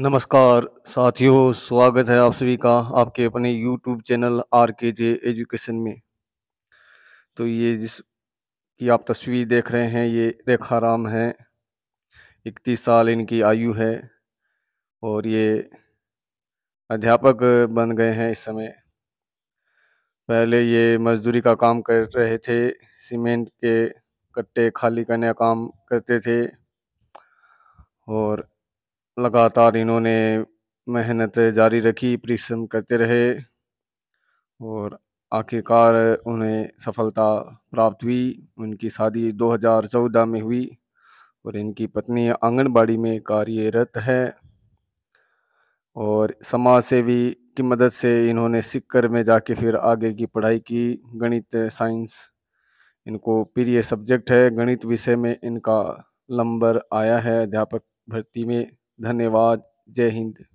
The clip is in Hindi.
नमस्कार साथियों स्वागत है आप सभी का आपके अपने YouTube चैनल आर के जे एजुकेशन में तो ये जिस की आप तस्वीर देख रहे हैं ये रेखा राम है इकतीस साल इनकी आयु है और ये अध्यापक बन गए हैं इस समय पहले ये मजदूरी का काम कर रहे थे सीमेंट के कट्टे खाली करने का काम करते थे और लगातार इन्होंने मेहनत जारी रखी परिश्रम करते रहे और आखिरकार उन्हें सफलता प्राप्त हुई उनकी शादी 2014 में हुई और इनकी पत्नी आंगनबाड़ी में कार्यरत है और समाज सेवी की मदद से इन्होंने सिक्कर में जाके फिर आगे की पढ़ाई की गणित साइंस इनको प्रिय सब्जेक्ट है गणित विषय में इनका नंबर आया है अध्यापक भर्ती में धन्यवाद जय हिंद